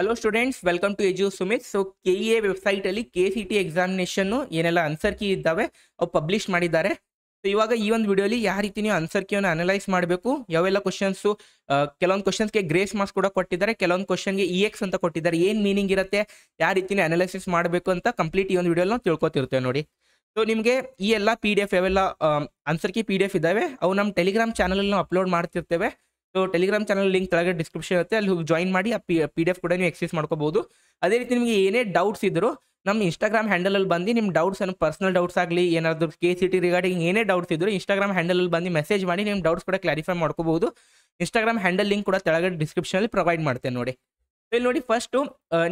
hello students welcome to edu Sumit so K A ಅಲ್ಲಿ K C T ಎಕ್ಸಾಮಿನೇಷನ್ನು ಏನೆಲ್ಲ answer key ಇದ್ದಾವೆ ಅವು ಪಬ್ಲಿಷ್ ಮಾಡಿದ್ದಾರೆ ಸೊ ಇವಾಗ ಈ ಒಂದು ವಿಡಿಯೋಲಿ ಯಾವ ರೀತಿ ನೀವು ಆನ್ಸರ್ ಕೀಯನ್ನು ಅನಲೈಸ್ ಮಾಡಬೇಕು ಯಾವೆಲ್ಲ ಕ್ವಶನ್ಸು ಕೆಲವೊಂದು ಕ್ವಶನ್ಸ್ಗೆ ಗ್ರೇಸ್ ಮಾರ್ಕ್ಸ್ ಕೂಡ ಕೊಟ್ಟಿದ್ದಾರೆ ಕೆಲವೊಂದು ಕ್ವಶನ್ಗೆ ಇ e ಎಕ್ಸ್ ಅಂತ ಕೊಟ್ಟಿದ್ದಾರೆ ಏನು ಮೀನಿಂಗ್ ಇರುತ್ತೆ ಯಾವ ರೀತಿ ಅನಲೈಸಿಸ್ ಮಾಡಬೇಕು ಅಂತ ಕಂಪ್ಲೀಟ್ ಈ ಒಂದು ವಿಡಿಯೋಲಿ ನಾವು ತಿಳ್ಕೊತಿರ್ತೇವೆ ನೋಡಿ ಸೊ ನಿಮಗೆ ಈ ಎಲ್ಲ ಪಿ ಡಿ ಎಫ್ ಯಾವೆಲ್ಲ answer key P D F ಇದ್ದಾವೆ ಅವು ನಮ್ಮ ಟೆಲಿಗ್ರಾಮ್ ಚಾನಲಲ್ಲಿ ನಾವು ಅಪ್ಲೋಡ್ ಮಾಡ್ತಿರ್ತೇವೆ ಸೊ ಟೆಲಿಗ್ರಾಮ್ ಚಾನಲ್ ಲಿಂಕ್ ಕೆಳಗೆ ಡಿಸ್ಕ್ರಿಪ್ಷನ್ ಇರುತ್ತೆ ಅಲ್ಲಿ ಹೋಗಿ ಜಾಯಿನ್ ಮಾಡಿ ಆ ಪಿ ಪಿ ಎಫ್ ಕೂಡ ನೀವು ಎಕ್ಸೆಸ್ ಮಾಡ್ಕೋಬಹುದು ಅದೇ ರೀತಿ ನಿಮಗೆ ಏನೇ ಡೌಟ್ಸ್ ಇದ್ದರೂ ನಮ್ಮ ಇನ್ಸ್ಟಾಗ್ರಾಮ್ ಹ್ಯಾಂಡಲಲ್ಲಿ ಬಂದು ನಿಮ್ಮ ಡೌಟ್ಸ್ ಅನ್ನು ಪರ್ಸನಲ್ ಡೌಟ್ಸ್ ಆಗಲಿ ಏನಾದರೂ ಕೆ ಸಿ ಟಿ ರಿಗಾರ್ಡಿಂಗ್ ಏನೇ ಡೌಟ್ಸ್ ಇದ್ದರೂ ಇನ್ಸ್ಟಾಗ್ರಾಮ್ ಹ್ಯಾಂಡಲಲ್ಲಿ ಬಂದು ಮೆಸೇಜ್ ಮಾಡಿ ನಿಮ್ಮ ಡೌಟ್ಸ್ ಕೂಡ ಕ್ಲಾರಿಫೈ ಮಾಡ್ಕೋಬಹುದು ಇನ್ಸ್ಟಾಗ್ರಾಮ್ ಹ್ಯಾಂಡಲ್ ಲಿಂಕ್ ಕೂಡ ತೆಳಗಡೆ ಡಿಸ್ಕ್ರಿಪ್ಷನಲ್ಲಿ ಪ್ರೊವೈಡ್ ಮಾಡ್ತೇನೆ ನೋಡಿ ಇಲ್ಲಿ ನೋಡಿ ಫಸ್ಟು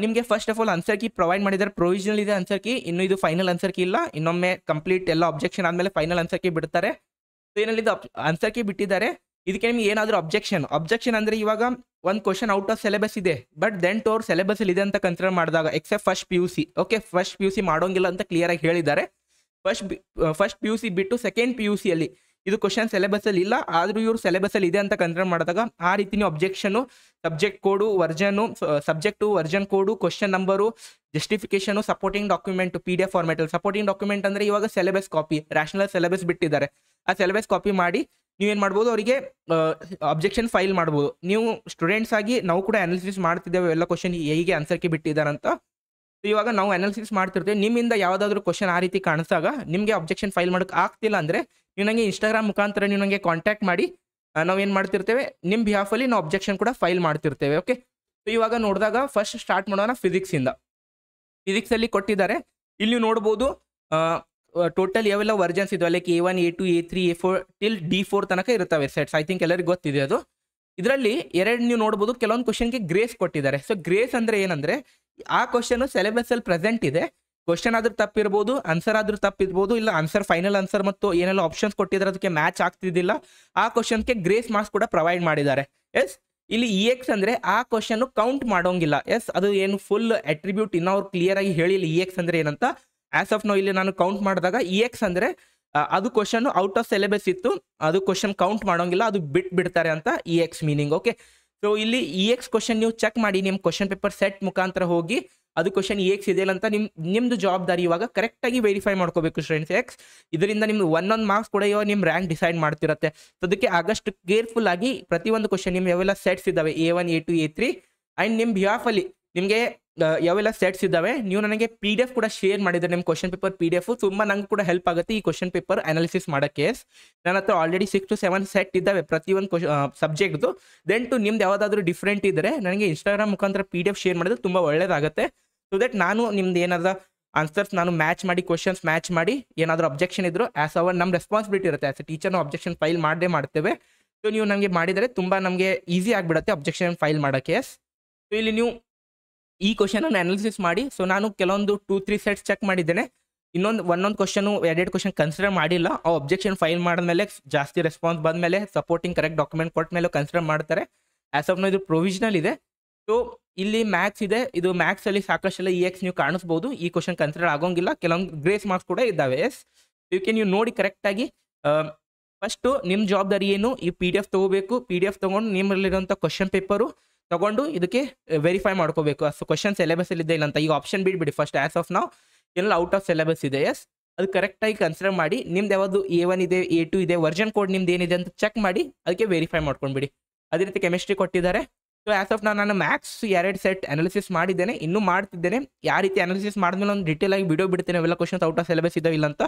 ನಿಮಗೆ first of all answer key provide ಮಾಡಿದ್ದಾರೆ ಪ್ರೊವಿಷನಲ್ ಇದೆ ಆನ್ಸರ್ ಕಿ ಇನ್ನು ಇದು ಫೈನಲ್ ಆನ್ಸರ್ ಕಿ ಇಲ್ಲ ಇನ್ನೊಮ್ಮೆ ಕಂಪ್ಲೀಟ್ ಎಲ್ಲ ಅಬ್ಜೆಕ್ಷನ್ ಆದಮೇಲೆ ಫೈನಲ್ ಆನ್ಸರ್ ಕಿ ಬಿಡ್ತಾರೆ ಸೊ ಏನಲ್ಲಿ ಇದು ಆನ್ಸರ್ ಕಿ ಬಿಟ್ಟಿದ್ದಾರೆ ಇದಕ್ಕೆ ನಿಮ್ಗೆ ಏನಾದರೂ ಅಬ್ಜೆಕ್ಷನ್ ಅಬ್ಜೆಕ್ಷನ್ ಅಂದರೆ ಇವಾಗ ಒಂದು ಕ್ವಶನ್ ಔಟ್ ಆಫ್ ಸಿಲೆಬಸ್ ಇದೆ ಬಟ್ ದೆನ್ ಟು ಅವ್ರ ಸಿಲೆಬಸ್ ಇದೆ ಅಂತ ಕನ್ಸಿಡರ್ ಮಾಡಿದಾಗ except first P U C okay first P U C ಮಾಡೋಂಗಿಲ್ಲ ಅಂತ ಕ್ಲಿಯರಾಗಿ ಹೇಳಿದ್ದಾರೆ first first P U C ಬಿಟ್ಟು ಸೆಕೆಂಡ್ ಪಿ ಯು ಸಿಯಲ್ಲಿ ಇದು ಕ್ವಶನ್ ಸಿಲೆಬಸ್ಸಲ್ಲಿ ಇಲ್ಲ ಆದರೂ ಇವರು ಸಿಲೆಬಸ್ಸಲ್ಲಿ ಇದೆ ಅಂತ ಕನ್ಸಿಡರ್ ಮಾಡಿದಾಗ ಆ ರೀತಿ ನೀವು objection subject code version subject version code question number justification supporting document P D F ಫಾರ್ಮೆಟಲ್ಲಿ ಸಪೋರ್ಟಿಂಗ್ ಡಾಕ್ಯುಮೆಂಟ್ ಅಂದರೆ ಇವಾಗ ಸಿಲೆಬಸ್ ಕಾಪಿ ರ್ಯಾಷನಲ್ ಸಿಲೆಬಸ್ ಬಿಟ್ಟಿದ್ದಾರೆ ಆ ಸಿಲೆಬಸ್ ಕಾಪಿ ಮಾಡಿ ನೀವೇನು ಮಾಡ್ಬೋದು ಅವರಿಗೆ ಅಬ್ಜೆಕ್ಷನ್ ಫೈಲ್ ಮಾಡ್ಬೋದು ನೀವು ಸ್ಟೂಡೆಂಟ್ಸ್ ಆಗಿ ನಾವು ಕೂಡ ಅನಾಲಿಸಿಸ್ ಮಾಡ್ತಿದ್ದೇವೆ ಎಲ್ಲ ಕ್ವಶನ್ ಹೇಗೆ ಆನ್ಸರ್ಗೆ ಬಿಟ್ಟಿದ್ದಾರಂತ ಇವಾಗ ನಾವು ಅನಾಲಿಸಿಸ್ ಮಾಡ್ತಿರ್ತೇವೆ ನಿಮ್ಮಿಂದ ಯಾವುದಾದ್ರೂ ಕ್ವಶನ್ ಆ ರೀತಿ ಕಾಣಿಸಿದಾಗ ನಿಮಗೆ ಅಬ್ಜೆಕ್ಷನ್ ಫೈಲ್ ಮಾಡೋಕೆ ಆಗ್ತಿಲ್ಲ ಅಂದರೆ ನೀವು ನನಗೆ ಇನ್ಸ್ಟಾಗ್ರಾಮ್ ಮುಖಾಂತರ ನೀವು ನನಗೆ ಕಾಂಟ್ಯಾಕ್ಟ್ ಮಾಡಿ ನಾವು ಏನು ಮಾಡ್ತಿರ್ತೇವೆ ನಿಮ್ಮ ಬಿಹಾಫಲ್ಲಿ ನಾವು ಅಬ್ಜೆಕ್ಷನ್ ಕೂಡ ಫೈಲ್ ಮಾಡ್ತಿರ್ತೇವೆ ಓಕೆ ಸೊ ಇವಾಗ ನೋಡಿದಾಗ ಫಸ್ಟ್ ಸ್ಟಾರ್ಟ್ ಮಾಡೋಣ ಫಿಸಿಕ್ಸಿಂದ ಫಿಸಿಕ್ಸಲ್ಲಿ ಕೊಟ್ಟಿದ್ದಾರೆ ಇಲ್ಲಿ ನೋಡ್ಬೋದು ಟೋಟಲ್ ಯಾವೆಲ್ಲ ವರ್ಜನ್ಸ್ ಇದಾವೆ like A one A two A three A four till D four ತನಕ ಇರುತ್ತವೆ ಸೆಟ್ಸ್ ಐ ಥಿಂಕ್ ಎಲ್ಲರಿಗೂ ಗೊತ್ತಿದೆ ಅದು ಇದರಲ್ಲಿ ಎರಡು ನೀವು ನೋಡ್ಬೋದು ಕೆಲವೊಂದು ಕ್ವಶನ್ಗೆ ಗ್ರೇಸ್ ಕೊಟ್ಟಿದ್ದಾರೆ ಸೊ ಗ್ರೇಸ್ ಅಂದರೆ ಏನಂದರೆ ಆ ಕ್ವಶನ್ ಅಲ್ಲಿ ಪ್ರೆಸೆಂಟ್ ಇದೆ ಕ್ವಶನ್ ಆದ್ರೂ ತಪ್ಪಿರ್ಬೋದು ಆನ್ಸರ್ ಆದ್ರೂ ತಪ್ಪಿರ್ಬೋದು ಇಲ್ಲ ಆನ್ಸರ್ ಫೈನಲ್ ಆನ್ಸರ್ ಮತ್ತು ಏನೆಲ್ಲ ಆಪ್ಷನ್ಸ್ ಕೊಟ್ಟಿದ್ದಾರೆ ಅದಕ್ಕೆ ಮ್ಯಾಚ್ ಆಗ್ತಿದ್ದಿಲ್ಲ ಆ ಕ್ವಶನ್ಗೆ ಗ್ರೇಸ್ ಮಾರ್ಕ್ಸ್ ಕೂಡ ಪ್ರೊವೈಡ್ ಮಾಡಿದ್ದಾರೆ ಎಸ್ ಇಲ್ಲಿ ಇ e ಎಕ್ಸ್ ಅಂದರೆ ಆ ಕ್ವಶನ್ ಕೌಂಟ್ ಮಾಡೋಂಗಿಲ್ಲ ಎಸ್ ಅದು ಏನು ಫುಲ್ ಅಟ್ರಿಬ್ಯೂಟ್ ಇನ್ನೂ ಅವ್ರು ಕ್ಲಿಯರ್ ಆಗಿ ಹೇಳಿಲ್ಲ ಇ e ಎಕ್ಸ್ ಅಂದರೆ ಏನಂತ ಆಸ್ ಆಫ್ ನೋ ಇಲ್ಲಿ ನಾನು ಕೌಂಟ್ ಮಾಡಿದಾಗ ಇ e ಎಕ್ಸ್ ಅಂದರೆ ಅದು ಕ್ವಶನ್ ಔಟ್ ಆಫ್ ಸಿಲೆಬಸ್ ಇತ್ತು ಅದು ಕ್ವಶನ್ ಕೌಂಟ್ ಮಾಡೋಂಗಿಲ್ಲ ಅದು ಬಿಟ್ ಬಿಡ್ತಾರೆ ಅಂತ ಇ ಎಕ್ಸ್ ಮೀನಿಂಗ್ ಓಕೆ ಸೊ ಇಲ್ಲಿ ಇ ಎಕ್ಸ್ ಕ್ವಶನ್ ನೀವು ಚೆಕ್ ಮಾಡಿ ನಿಮ್ಮ ಕ್ವಶನ್ ಪೇಪರ್ ಸೆಟ್ ಮುಖಾಂತರ ಹೋಗಿ ಅದು ಕ್ವಶನ್ ಇ ಎಕ್ಸ್ ಇದೆಯಲ್ಲ ಅಂತ ನಿಮ್ ನಿಮ್ದು ಜವಾಬ್ದಾರಿ ಇವಾಗ ಕರೆಕ್ಟಾಗಿ ವೆರಿಫೈ ಮಾಡ್ಕೋಬೇಕು ಸ್ಟ್ರೆಂಡ್ಸ್ ಎಕ್ಸ್ ಇದರಿಂದ ನಿಮ್ಗೆ ಒಂದೊಂದು ಮಾರ್ಕ್ಸ್ ಕೂಡ ಇವಾಗ ನಿಮ್ಮ ರ್ಯಾಂಕ್ ಡಿಸೈಡ್ ಮಾಡ್ತಿರತ್ತೆ ಅದಕ್ಕೆ ಆಗಸ್ಟ್ ಕೇರ್ಫುಲ್ ಆಗಿ ಪ್ರತಿಯೊಂದು ಕ್ವಶನ್ ನಿಮ್ಮ ಯಾವೆಲ್ಲ ಸೆಟ್ಸ್ ಇದ್ದಾವೆ A one A two A three and ನಿಮ್ಮ ಅಲ್ಲಿ ನಿಮಗೆ ಯಾವೆಲ್ಲ ಸೆಟ್ಸ್ ಇದ್ದಾವೆ ನೀವು ನನಗೆ ಪಿ ಡಿ ಎಫ್ ಕೂಡ ಶೇರ್ ಮಾಡಿದ್ರೆ ನಿಮ್ಮ question paper P D F ತುಂಬ ನಂಗೆ ಕೂಡ ಹೆಲ್ಪ್ ಆಗುತ್ತೆ ಈ ಕ್ವಶನ್ ಪೇಪರ್ ಅನಾಲಿಸಿಸ್ ಮಾಡೋಕ್ಕೆ ನನ್ನ ಹತ್ರ already six to seven set ಇದ್ದಾವೆ ಪ್ರತಿಯೊಂದು ಕ್ವಶ್ ಸಬ್ಜೆಕ್ಟ್ದು ದೆನ್ ಟು ನಿಮ್ದು ಯಾವುದಾದ್ರೂ ಡಿಫ್ರೆಂಟ್ ಇದ್ದರೆ ನನಗೆ ಇನ್ಸ್ಟಾಗ್ರಾಮ್ ಮುಖಾಂತರ ಪಿ ಡಿ ಎಫ್ ಶೇರ್ ಮಾಡಿದ್ರೆ ತುಂಬ ಒಳ್ಳೆಯದಾಗುತ್ತೆ ಸೊ ದಟ್ ನಾನು ನಿಮ್ದು ಏನಾದರೂ ಆನ್ಸರ್ಸ್ ನಾನು ಮ್ಯಾಚ್ ಮಾಡಿ ಕ್ವಶನ್ಸ್ ಮ್ಯಾಚ್ ಮಾಡಿ ಏನಾದರೂ ಅಬ್ಜೆಕ್ಷನ್ ಇದ್ರು ಆಸ್ ಅವರ್ ನಮ್ಮ ರೆಸ್ಪಾನ್ಸಿಬಿಲಿಟಿ ಇರುತ್ತೆ ಆಸ್ ಎ ಟೀಚರ್ ನಾವು ಅಬ್ಜೆಕ್ಷನ್ ಫೈಲ್ ಮಾಡದೇ ಮಾಡ್ತೇವೆ ಸೊ ನೀವು ನಮಗೆ ಮಾಡಿದರೆ ತುಂಬ ನಮಗೆ ಈಸಿ ಆಗಿಬಿಡುತ್ತೆ ಅಬ್ಜೆಕ್ಷನ್ ಫೈಲ್ ಮಾಡೋಕ್ಕೆ ಸೊ ಇಲ್ಲಿ ನೀವು ಈ ಕ್ವಶನ್ ಅನ್ನು ಅನಾಲಿಸಿಸ್ ಮಾಡಿ ಸೊ ನಾನು ಕೆಲವೊಂದು ಟೂ ತ್ರೀ ಸೆಟ್ಸ್ ಚೆಕ್ ಮಾಡಿದ್ದೇನೆ ಇನ್ನೊಂದು ಒಂದೊಂದು ಕ್ವಶನ್ ಎರಡೆರಡು ಕ್ವಶನ್ ಕನ್ಸಿಡರ್ ಮಾಡಿಲ್ಲ ಆ ಅಬ್ಜೆಕ್ಷನ್ ಫೈಲ್ ಮಾಡಿದ್ಮೇಲೆ ಜಾಸ್ತಿ ರೆಸ್ಪಾನ್ಸ್ ಬಂದಮೇಲೆ ಸಪೋರ್ಟಿಂಗ್ ಕರೆಕ್ಟ್ ಡಾಕ್ಯುಮೆಂಟ್ ಕೊಟ್ಟ ಮೇಲೆ ಕನ್ಸಿಡರ್ ಮಾಡ್ತಾರೆ ಆಸ್ ಆಫ್ ಇದು ಪ್ರೊವಿಷನಲ್ ಇದೆ ಸೊ ಇಲ್ಲಿ ಮ್ಯಾಥ್ಸ್ ಇದೆ ಇದು ಮ್ಯಾಥ್ಸ್ ಅಲ್ಲಿ ಸಾಕಷ್ಟೆಲ್ಲ ಇ e ಎಕ್ಸ್ ನೀವು ಕಾಣಿಸ್ಬೋದು ಈ ಕ್ವಶನ್ ಕನ್ಸಿಡರ್ ಆಗೋಂಗಿಲ್ಲ ಕೆಲವೊಂದು ಗ್ರೇಸ್ ಮಾರ್ಕ್ಸ್ ಕೂಡ ಇದ್ದಾವೆ ಎಸ್ ಯು ಕ್ಯಾನ್ ನೀವು ನೋಡಿ ಕರೆಕ್ಟಾಗಿ ಫಸ್ಟು ನಿಮ್ಮ ಜವಾಬ್ದಾರಿ ಏನು ಈ ಪಿ ಡಿ ಎಫ್ ತೊಗೋಬೇಕು ಪಿ ಡಿ ಎಫ್ ತೊಗೊಂಡು ನಿಮ್ಮಲ್ಲಿರುವಂಥ ಕ್ವಶನ್ ಪೇಪರು ತಗೊಂಡು ಇದಕ್ಕೆ ವೆರಿಫೈ ಮಾಡ್ಕೋಬೇಕು ಅಷ್ಟು ಕ್ವಶನ್ ಸಿಲೆಬಸ್ ಇದೆ ಇಲ್ಲ ಅಂತ ಈಗ ಆಪ್ಷನ್ ಬಿಡ್ಬಿಡಿ ಫಸ್ಟ್ ಆಸ್ ಆಫ್ ನಾವು ಎಲ್ಲ ಔಟ್ ಆಫ್ ಸಿಲೆಬಸ್ ಇದೆ ಎಸ್ ಅದು ಕರೆಕ್ಟಾಗಿ ಕನ್ಸಿಡರ್ ಮಾಡಿ ನಿಮ್ದು ಯಾವುದು ಎ ಒನ್ ಇದೆ ಎ ಟು ಇದೆ ವರ್ಜನ್ ಕೋಡ್ ನಿಮ್ದು ಏನಿದೆ ಅಂತ ಚೆಕ್ ಮಾಡಿ ಅದಕ್ಕೆ ವೆರಿಫೈ ಮಾಡ್ಕೊಂಡ್ಬಿಡಿ ಅದೇ ರೀತಿ ಕೆಮಿಸ್ಟ್ರಿ ಕೊಟ್ಟಿದ್ದಾರೆ ಸೊ ಆಸ್ ಆಫ್ ನಾನು ನಾನು ಮ್ಯಾಕ್ಸ್ ಎರಡು ಸೆಟ್ ಅನಾಲಿಸಿಸ್ ಮಾಡಿದ್ದೇನೆ ಇನ್ನೂ ಮಾಡ್ತಿದ್ದೇನೆ ಯಾವ ರೀತಿ ಅನಾಲಿಸಿಸ್ ಮಾಡಿದ್ಮೇಲೆ ಒಂದು ಡಿಟೇಲ್ ಆಗಿ ವೀಡಿಯೋ ಬಿಡ್ತೇನೆ ಅವೆಲ್ಲ ಕ್ವಶನ್ಸ್ ಔಟ್ ಆಫ್ ಸಿಲೆಬಸ್ ಇಲ್ಲ ಅಂತ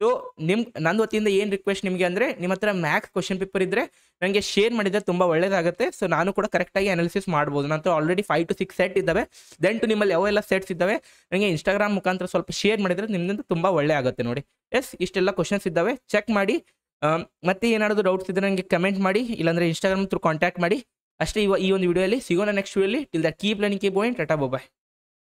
ಸೊ ನಿಮ್ಮ ನಂದು ವತಿಯಿಂದ ಏನು ರಿಕ್ವೆಸ್ಟ್ ನಿಮಗೆ ಅಂದರೆ ನಿಮ್ಮ ಹತ್ರ ಮ್ಯಾಕ್ಸ್ ಕ್ವಶನ್ ಪೇಪರ್ ಇದ್ದರೆ ನನಗೆ ಶೇರ್ ಮಾಡಿದರೆ ತುಂಬ ಒಳ್ಳೇದಾಗುತ್ತೆ ಸೊ ನಾನು ಕೂಡ ಕರೆಕ್ಟಾಗಿ ಅನಾಲಿಸಿಸ್ ಮಾಡ್ಬೋದು ನಂತರ already five to six set ಇದ್ದಾವೆ ದೆನ್ ಟು ನಿಮ್ಮಲ್ಲಿ ಯಾವೆಲ್ಲ ಸೆಟ್ಸ್ ಇದ್ದಾವೆ ನನಗೆ ಇನ್ಸ್ಟಾಗ್ರಾಮ್ ಮುಖಾಂತರ ಸ್ವಲ್ಪ ಶೇರ್ ಮಾಡಿದರೆ ನಿಮ್ಮಿಂದ ತುಂಬ ಒಳ್ಳೆ ಆಗುತ್ತೆ ನೋಡಿ ಎಸ್ ಇಷ್ಟೆಲ್ಲ ಕ್ವಶನ್ಸ್ ಇದ್ದಾವೆ ಚೆಕ್ ಮಾಡಿ ಮತ್ತೆ ಏನಾದರೂ ಡೌಟ್ಸ್ ಇದ್ದರೆ ನನಗೆ ಕಮೆಂಟ್ ಮಾಡಿ ಇಲ್ಲಾಂದರೆ ಇನ್ಸ್ಟಾಗ್ರಾಮ್ ತ್ರೂ ಕಾಂಟ್ಯಾಕ್ಟ್ ಮಾಡಿ ಅಷ್ಟೇ ಇವ ಈ ಒಂದು ಅಲ್ಲಿ ಸಿಗೋಣ ನೆಕ್ಸ್ಟ್ ವಿಡಿಯೋಲಿ till that keep learning keep going tata bye